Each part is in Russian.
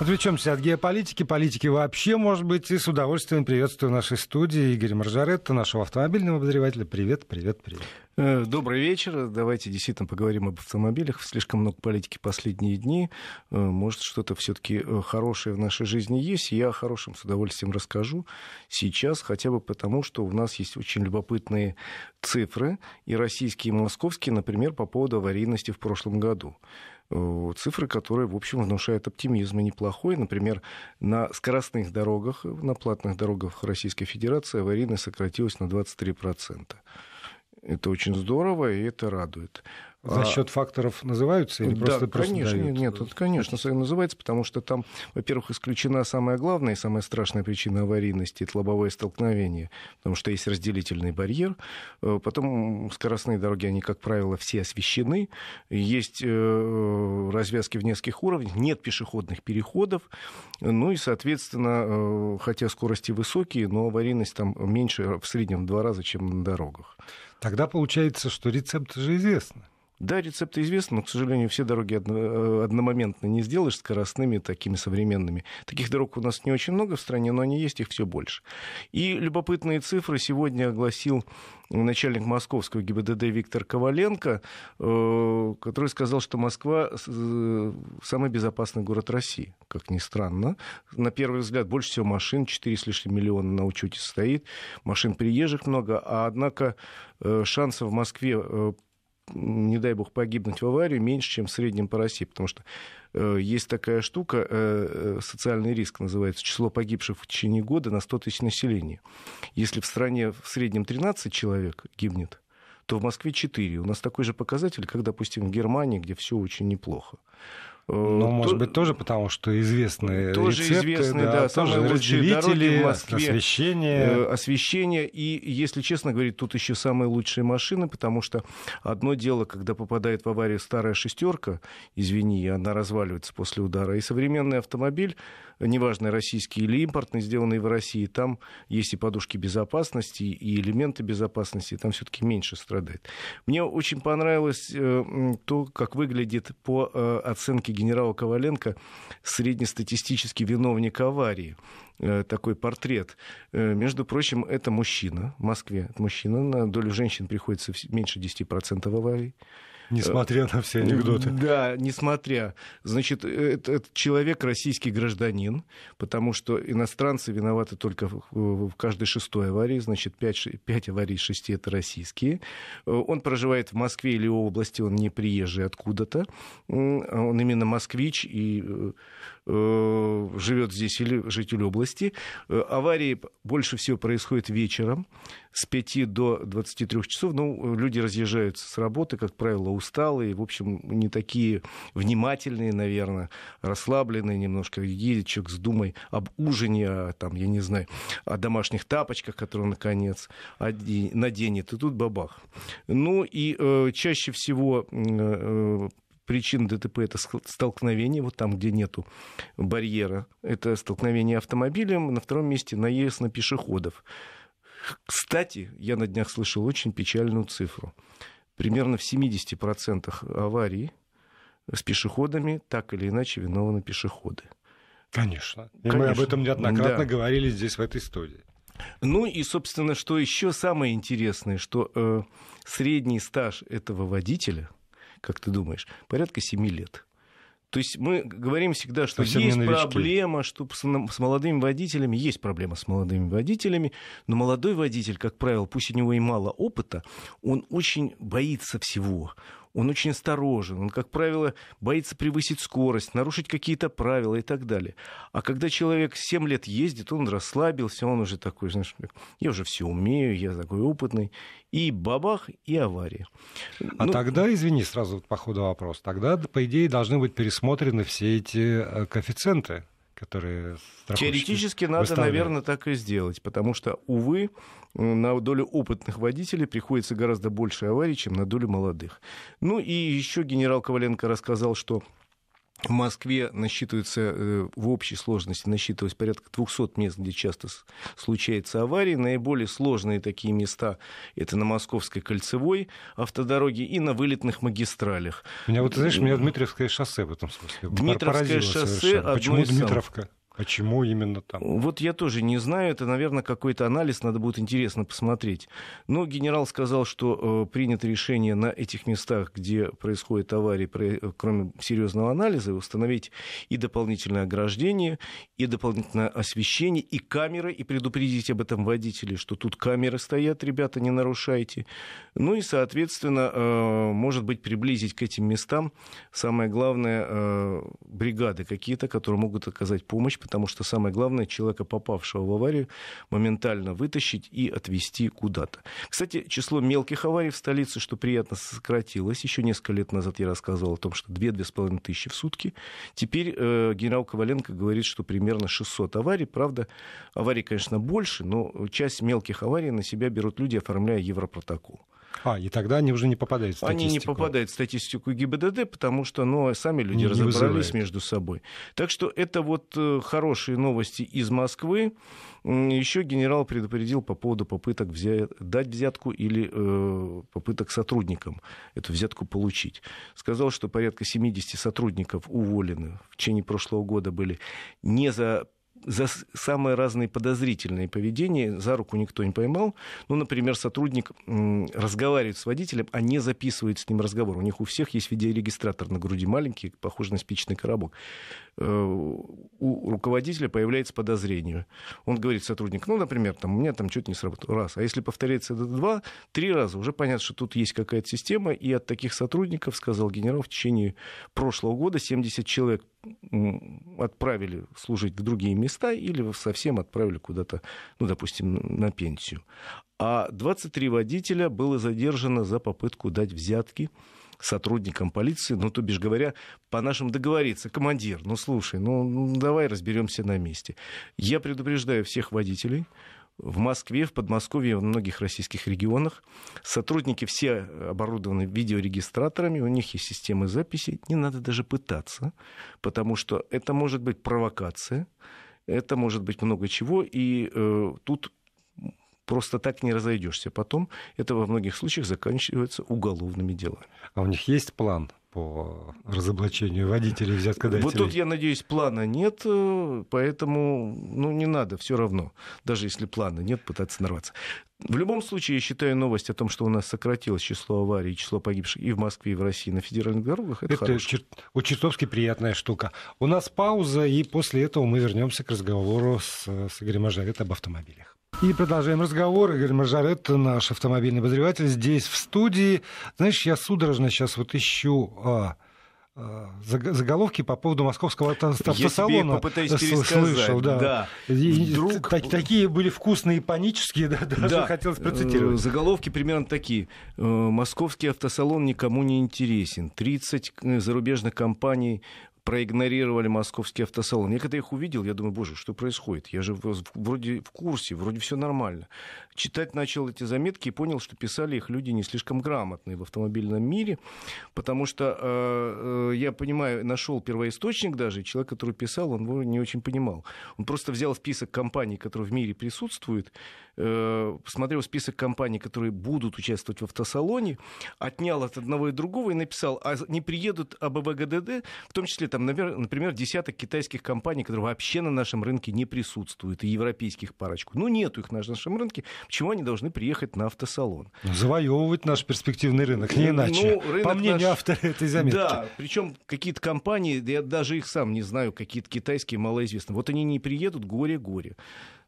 Отвлечемся от геополитики, политики вообще, может быть, и с удовольствием приветствую в нашей студии Игорь Маржаретта, нашего автомобильного обозревателя. Привет, привет, привет. Э, добрый вечер. Давайте действительно поговорим об автомобилях. Слишком много политики последние дни. Э, может, что-то все-таки э, хорошее в нашей жизни есть. Я о хорошем с удовольствием расскажу сейчас, хотя бы потому, что у нас есть очень любопытные цифры, и российские, и московские, например, по поводу аварийности в прошлом году. Э, цифры, которые, в общем, внушают оптимизм и неплохой. Например, на скоростных дорогах, на платных дорогах Российской Федерации аварийность сократилась на 23%. процента. Это очень здорово, и это радует. За а, счет факторов называются или да, просто Да, конечно, дают? нет, это, конечно, называется, потому что там, во-первых, исключена самая главная и самая страшная причина аварийности – это лобовое столкновение, потому что есть разделительный барьер. Э, потом скоростные дороги, они, как правило, все освещены, есть э, развязки в нескольких уровнях, нет пешеходных переходов, ну и, соответственно, э, хотя скорости высокие, но аварийность там меньше в среднем в два раза, чем на дорогах. Тогда получается, что рецепты же известны. Да, рецепты известны, но, к сожалению, все дороги одно, э, одномоментно не сделаешь скоростными, такими современными. Таких дорог у нас не очень много в стране, но они есть, их все больше. И любопытные цифры сегодня огласил начальник московского ГИБДД Виктор Коваленко, э, который сказал, что Москва э, самый безопасный город России, как ни странно. На первый взгляд, больше всего машин, 4 с лишним миллиона на учете стоит, машин приезжих много, а однако шансов в Москве не дай бог, погибнуть в аварии меньше, чем в среднем по России, потому что э, есть такая штука, э, э социальный риск называется, число погибших в течение года на 100 тысяч населения. Если в стране в среднем 13 человек гибнет, то в Москве 4. У нас такой же показатель, как, допустим, в Германии, где все очень неплохо. Ну, то... может быть, тоже потому, что известные тоже рецепты, известные, да, да тоже лучшие в э, Москве. Освещение. Э, освещение. И, если честно говорить, тут еще самые лучшие машины, потому что одно дело, когда попадает в аварию старая шестерка, извини, она разваливается после удара, и современный автомобиль, неважно, российский или импортный, сделанный в России, там есть и подушки безопасности, и элементы безопасности, там все-таки меньше страдает. Мне очень понравилось э, то, как выглядит по э, оценке генерала Коваленко среднестатистический виновник аварии. Э, такой портрет. Э, между прочим, это мужчина в Москве. Это мужчина. На долю женщин приходится меньше 10% аварий. Несмотря на все анекдоты. Да, несмотря. Значит, э, этот человек российский гражданин, потому что иностранцы виноваты только в каждой шестой аварии, значит, пять 5 аварий из шести это российские. Э, он проживает в Москве или области, он не приезжий откуда-то. А он именно москвич, и э, Э, живет здесь или житель области. Э, аварии больше всего происходят вечером с 5 до 23 часов. Ну, люди разъезжаются с работы, как правило, усталые, в общем, не такие внимательные, наверное, расслабленные немножко. Едет человек с думой об ужине, о, там, я не знаю, о домашних тапочках, которые он, наконец, одень, наденет. И тут бабах. Ну, и э, чаще всего э, причин ДТП это столкновение, вот там, где нету барьера, это столкновение автомобилем, на втором месте наезд на пешеходов. Кстати, я на днях слышал очень печальную цифру. Примерно в 70% аварий с пешеходами так или иначе виновны пешеходы. Конечно. И Конечно. мы об этом неоднократно да. говорили здесь, в этой студии. Ну и, собственно, что еще самое интересное, что э, средний стаж этого водителя – как ты думаешь, порядка 7 лет. То есть мы говорим всегда, что Совсем есть проблема, что с, с молодыми водителями есть проблема с молодыми водителями, но молодой водитель, как правило, пусть у него и мало опыта, он очень боится всего, он очень осторожен, он, как правило, боится превысить скорость, нарушить какие-то правила и так далее. А когда человек 7 лет ездит, он расслабился, он уже такой, знаешь, я уже все умею, я такой опытный. И бабах, и авария. А ну, тогда, извини, сразу по ходу вопрос, тогда, по идее, должны быть пересмотрены все эти э, коэффициенты которые Теоретически надо, наверное, так и сделать, потому что, увы, на долю опытных водителей приходится гораздо больше аварий, чем на долю молодых. Ну и еще генерал Коваленко рассказал, что в Москве насчитывается э, в общей сложности насчитывалось порядка 200 мест, где часто случаются аварии. Наиболее сложные такие места – это на Московской кольцевой автодороге и на вылетных магистралях. У Меня вот, знаешь, у меня Дмитриевское шоссе в этом смысле Дмитровское шоссе Почему из Дмитровка? Почему именно там? Вот я тоже не знаю. Это, наверное, какой-то анализ. Надо будет интересно посмотреть. Но генерал сказал, что э, принято решение на этих местах, где происходит авария, э, кроме серьезного анализа, установить и дополнительное ограждение, и дополнительное освещение, и камеры, и предупредить об этом водителей, что тут камеры стоят, ребята, не нарушайте. Ну и, соответственно, э, может быть, приблизить к этим местам, самое главное, э, бригады какие-то, которые могут оказать помощь потому что самое главное человека, попавшего в аварию, моментально вытащить и отвезти куда-то. Кстати, число мелких аварий в столице, что приятно, сократилось. Еще несколько лет назад я рассказывал о том, что 2-2,5 тысячи в сутки. Теперь э, генерал Коваленко говорит, что примерно 600 аварий. Правда, аварий, конечно, больше, но часть мелких аварий на себя берут люди, оформляя европротокол. А, и тогда они уже не попадают в статистику. Они не попадают в статистику ГИБДД, потому что ну, сами люди не разобрались вызывает. между собой. Так что это вот э, хорошие новости из Москвы. Еще генерал предупредил по поводу попыток взять, дать взятку или э, попыток сотрудникам эту взятку получить. Сказал, что порядка 70 сотрудников уволены в течение прошлого года были не за за самые разные подозрительные поведения за руку никто не поймал. Ну, например, сотрудник разговаривает с водителем, а не записывает с ним разговор. У них у всех есть видеорегистратор на груди маленький, похожий на спичный коробок. Э, у руководителя появляется подозрение. Он говорит сотруднику, ну, например, там, у меня там что-то не сработало. Раз. А если повторяется это два, три раза, уже понятно, что тут есть какая-то система. И от таких сотрудников, сказал генерал, в течение прошлого года 70 человек отправили служить в другие места места или вы совсем отправили куда-то, ну, допустим, на пенсию. А 23 водителя было задержано за попытку дать взятки сотрудникам полиции, ну, то бишь говоря, по нашим договориться, командир, ну, слушай, ну, ну давай разберемся на месте. Я предупреждаю всех водителей, в Москве, в Подмосковье, в многих российских регионах. Сотрудники все оборудованы видеорегистраторами, у них есть системы записи. Не надо даже пытаться, потому что это может быть провокация. Это может быть много чего, и э, тут просто так не разойдешься. Потом это во многих случаях заканчивается уголовными делами. А у них есть план? по разоблачению водителей взяткодателей. Вот тут, я надеюсь, плана нет, э, поэтому ну, не надо все равно, даже если плана нет, пытаться нарваться. В любом случае, я считаю новость о том, что у нас сократилось число аварий, число погибших и в Москве, и в России на федеральных дорогах, это, это хорошо. Чер... У чертовски приятная штука. У нас пауза, и после этого мы вернемся к разговору с, с Игорем Ажавет об автомобилях. И продолжаем разговор. Игорь Маржарет, наш автомобильный обозреватель, здесь в студии. Знаешь, я судорожно сейчас вот ищу а, а, заголовки по поводу московского автосалона. Я попытаюсь слышал, да. да. И, Вдруг... так, такие были вкусные и панические, да, даже да. хотелось э, процитировать. Заголовки примерно такие. «Э, московский автосалон никому не интересен. 30 э, зарубежных компаний проигнорировали московский автосалон. Я когда их увидел, я думаю, боже, что происходит? Я же вроде в курсе, вроде все нормально. Читать начал эти заметки и понял, что писали их люди не слишком грамотные в автомобильном мире, потому что э, э я понимаю, нашел первоисточник даже, человек, который писал, он его не очень понимал. Он просто взял список компаний, которые в мире присутствуют, э, посмотрел список компаний, которые будут участвовать в автосалоне, отнял от одного и другого и написал, а не приедут АББГДД, в том числе там там, например, десяток китайских компаний, которые вообще на нашем рынке не присутствуют, и европейских парочку. Ну, нету их на нашем рынке. Почему они должны приехать на автосалон? Ну, завоевывать наш перспективный рынок, не ну, иначе. Ну, рынок По мнению наш... автора этой заметки. Да, причем какие-то компании, я даже их сам не знаю, какие-то китайские малоизвестные. Вот они не приедут, горе-горе.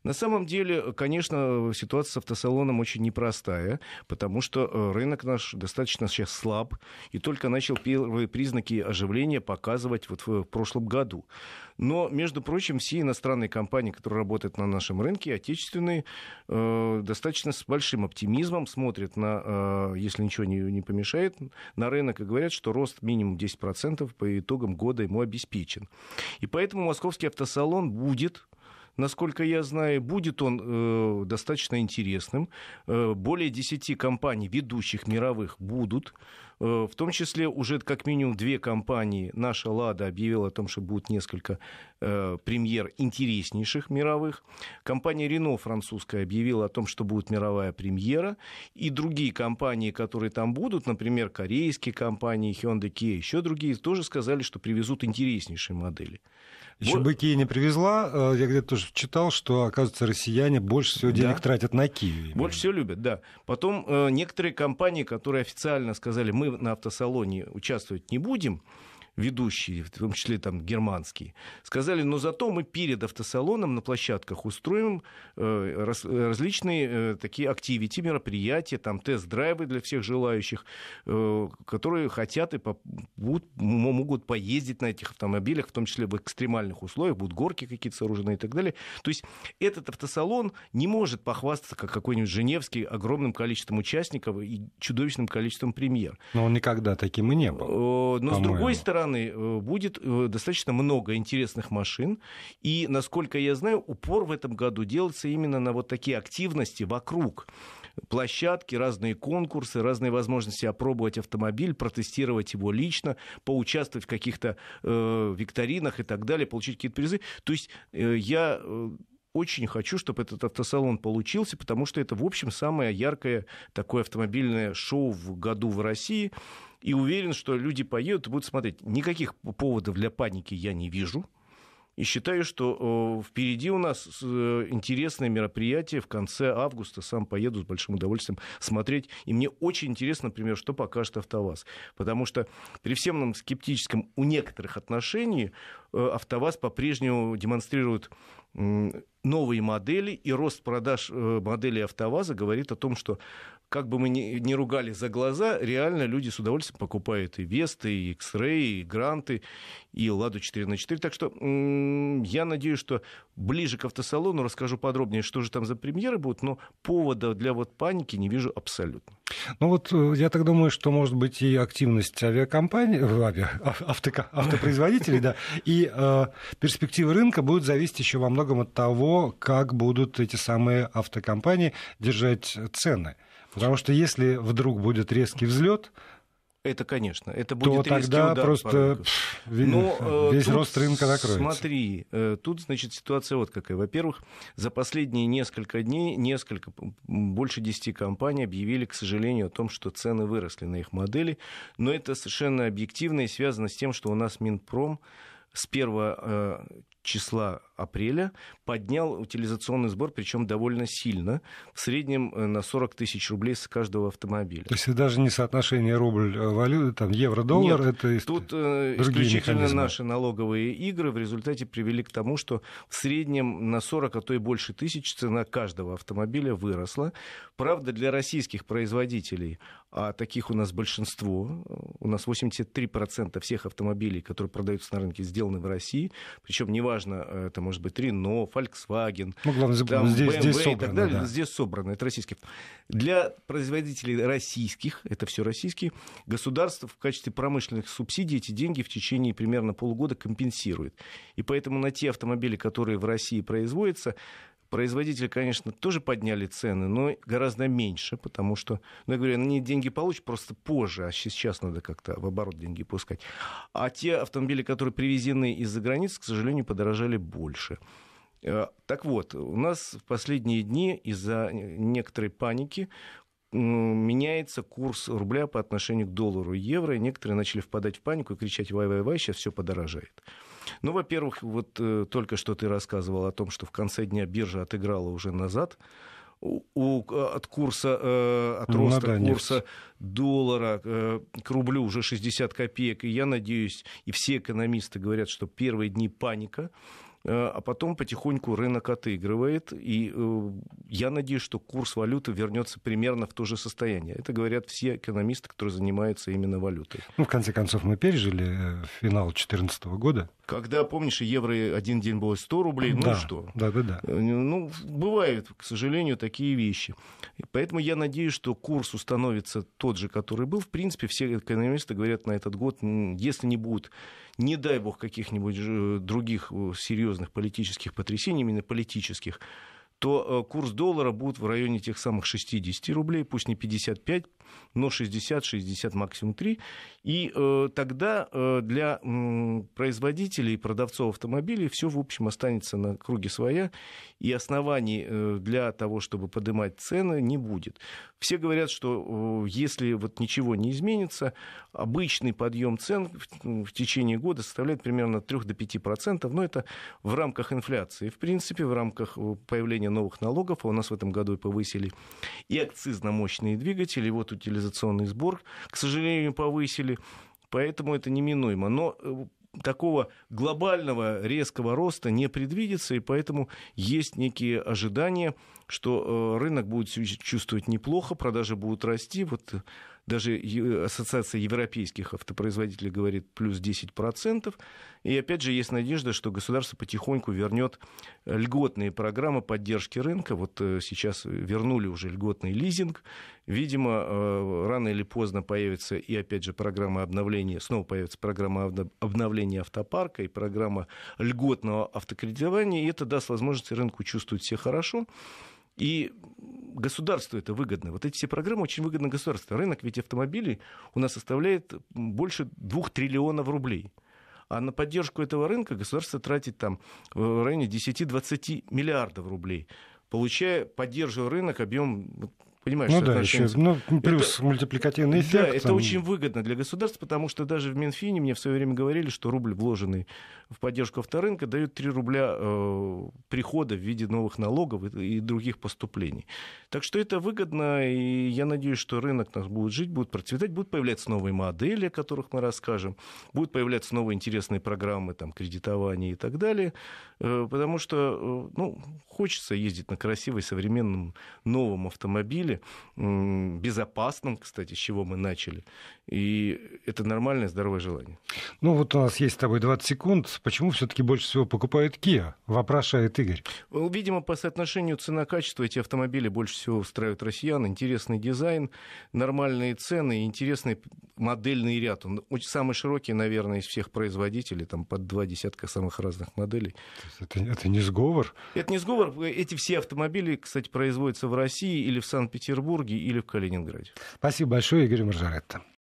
На самом деле, конечно, ситуация с автосалоном очень непростая, потому что э, рынок наш достаточно сейчас слаб, и только начал первые признаки оживления показывать вот в прошлом году. Но, между прочим, все иностранные компании, которые работают на нашем рынке, отечественные, э, достаточно с большим оптимизмом смотрят на, э, если ничего не, не помешает, на рынок и говорят, что рост минимум 10% по итогам года ему обеспечен. И поэтому московский автосалон будет Насколько я знаю, будет он э, достаточно интересным. Э, более 10 компаний, ведущих мировых, будут. Э, в том числе уже как минимум две компании. Наша «Лада» объявила о том, что будет несколько э, премьер интереснейших мировых. Компания «Рено» французская объявила о том, что будет мировая премьера. И другие компании, которые там будут, например, корейские компании, Hyundai, Kia, еще другие, тоже сказали, что привезут интереснейшие модели. Еще вот. бы Икея не привезла. Э, я где-то тоже читал, что, оказывается, россияне больше всего денег да. тратят на Киев. Больше всего любят, да. Потом э, некоторые компании, которые официально сказали, мы на автосалоне участвовать не будем, ведущие, в том числе там германские, сказали, но зато мы перед автосалоном на площадках устроим э, различные э, такие активити, мероприятия, там тест-драйвы для всех желающих, э, которые хотят и будут, могут поездить на этих автомобилях, в том числе в экстремальных условиях, будут горки какие-то сооружены и так далее. То есть этот автосалон не может похвастаться, как какой-нибудь Женевский, огромным количеством участников и чудовищным количеством премьер. Но он никогда таким и не был. Но с другой стороны, стороны, э, будет э, достаточно много интересных машин. И, насколько я знаю, упор в этом году делается именно на вот такие активности вокруг площадки, разные конкурсы, разные возможности опробовать автомобиль, протестировать его лично, поучаствовать в каких-то э, викторинах и так далее, получить какие-то призы. То есть э, я э, очень хочу, чтобы этот автосалон получился, потому что это, в общем, самое яркое такое автомобильное шоу в году в России. И уверен, что люди поедут и будут смотреть. Никаких поводов для паники я не вижу. И считаю, что э, впереди у нас э, интересное мероприятие в конце августа. Сам поеду с большим удовольствием смотреть. И мне очень интересно, например, что покажет АвтоВАЗ. Потому что при всем нам скептическом у некоторых отношений э, АвтоВАЗ по-прежнему демонстрирует новые модели, и рост продаж моделей АвтоВАЗа говорит о том, что как бы мы ни, ни ругали за глаза, реально люди с удовольствием покупают и Весты, и X-Ray, и Гранты, и Ладу 4 на 4 Так что м-м, я надеюсь, что ближе к автосалону расскажу подробнее, что же там за премьеры будут, но повода для вот паники не вижу абсолютно. Ну вот э, я так думаю, что может быть и активность авиакомпаний, э, авиа, а, авто, автопроизводителей, да, и э, перспективы рынка будут зависеть еще во многом от того, как будут эти самые автокомпании держать цены. Потому что если вдруг будет резкий взлет, это, конечно, это будет то тогда удар просто пфф, Но, э, весь тут, рост рынка закроется. Смотри, э, тут, значит, ситуация вот какая. Во-первых, за последние несколько дней, несколько, больше 10 компаний объявили, к сожалению, о том, что цены выросли на их модели. Но это совершенно объективно и связано с тем, что у нас Минпром с первого э, числа апреля поднял утилизационный сбор, причем довольно сильно, в среднем э, на 40 тысяч рублей с каждого автомобиля. То есть даже не соотношение рубль э, валюты, там евро-доллар, это тут э, исключительно механизмы. наши налоговые игры в результате привели к тому, что в среднем на 40, а то и больше тысяч цена каждого автомобиля выросла. Правда, для российских производителей, а таких у нас большинство, э, у нас 83% всех автомобилей, которые продаются на рынке, сделаны в России, причем не неважно, э, это может быть Рено, Volkswagen, ну, главное, там, здесь, BMW здесь и так далее, да. здесь собрано, это российские. Для производителей российских, это все российские, государство в качестве промышленных субсидий эти деньги в течение примерно полугода компенсирует. И поэтому на те автомобили, которые в России производятся, Производители, конечно, тоже подняли цены, но гораздо меньше, потому что, ну, я говорю, они деньги получат просто позже, а сейчас надо как-то в оборот деньги пускать. А те автомобили, которые привезены из-за границы, к сожалению, подорожали больше. Э, так вот, у нас в последние дни из-за некоторой паники меняется курс рубля по отношению к доллару и евро, и некоторые начали впадать в панику и кричать «Вай-вай-вай, сейчас все подорожает». Ну, во-первых, вот э, только что ты рассказывал о том, что в конце дня биржа отыграла уже назад у, у, э, от курса, э, от ну, роста да, курса нефть. доллара э, к рублю уже 60 копеек. И я надеюсь, и все экономисты говорят, что первые дни паника, э, а потом потихоньку рынок отыгрывает. И э, я надеюсь, что курс валюты вернется примерно в то же состояние. Это говорят все экономисты, которые занимаются именно валютой. Ну, в конце концов, мы пережили э, финал 2014 года когда, помнишь, евро один день было 100 рублей, ну да, что? Да, да, да. Ну, бывают, к сожалению, такие вещи. поэтому я надеюсь, что курс установится тот же, который был. В принципе, все экономисты говорят на этот год, если не будут, не дай бог, каких-нибудь э, других э, серьезных политических потрясений, именно политических, то э, курс доллара будет в районе тех самых 60 рублей, пусть не 55, но 60-60 максимум 3. И э, тогда э, для производителей и продавцов автомобилей все, в общем, останется на круге своя, и оснований для того, чтобы поднимать цены, не будет. Все говорят, что если вот ничего не изменится, обычный подъем цен в, в течение года составляет примерно от 3 до 5%, но это в рамках инфляции. В принципе, в рамках появления введение новых налогов, а у нас в этом году и повысили, и акциз на мощные двигатели, и вот утилизационный сбор, к сожалению, повысили, поэтому это неминуемо. Но э, такого глобального резкого роста не предвидится, и поэтому есть некие ожидания, что э, рынок будет чувствовать неплохо, продажи будут расти. Вот э, даже Ассоциация европейских автопроизводителей говорит плюс 10%. И опять же есть надежда, что государство потихоньку вернет льготные программы поддержки рынка. Вот э, сейчас вернули уже льготный лизинг. Видимо, э, рано или поздно появится и опять же программа обновления, снова появится программа обновления автопарка и программа льготного автокредитования. И это даст возможность рынку чувствовать себя хорошо. И государству это выгодно. Вот эти все программы очень выгодны государству. Рынок ведь автомобилей у нас составляет больше двух триллионов рублей. А на поддержку этого рынка государство тратит там в районе 10-20 миллиардов рублей, получая, поддерживая рынок объем Понимаешь, ну да, еще, ну, плюс это, мультипликативный эффект. Да, там... это очень выгодно для государства, потому что даже в Минфине мне в свое время говорили, что рубль, вложенный в поддержку авторынка, дает 3 рубля э, прихода в виде новых налогов и, и других поступлений. Так что это выгодно, и я надеюсь, что рынок нас будет жить, будет процветать, будут появляться новые модели, о которых мы расскажем, будут появляться новые интересные программы там, кредитования и так далее, э, потому что э, ну, хочется ездить на красивой, современном, новом автомобиле, автомобиле, безопасном, кстати, с чего мы начали. И это нормальное здоровое желание. Ну вот у нас есть с тобой 20 секунд. Почему все-таки больше всего покупают Kia? Вопрошает Игорь. Э, видимо, по соотношению цена-качество эти автомобили больше всего устраивают россиян. Интересный дизайн, нормальные цены интересный модельный ряд. Он самый широкий, наверное, из всех производителей. Там под два десятка самых разных моделей. Это, это не сговор? Это не сговор. Эти все автомобили, кстати, производятся в России или в Санкт-Петербурге Петербурге или в Калининграде. Спасибо большое, Игорь Маржаретта.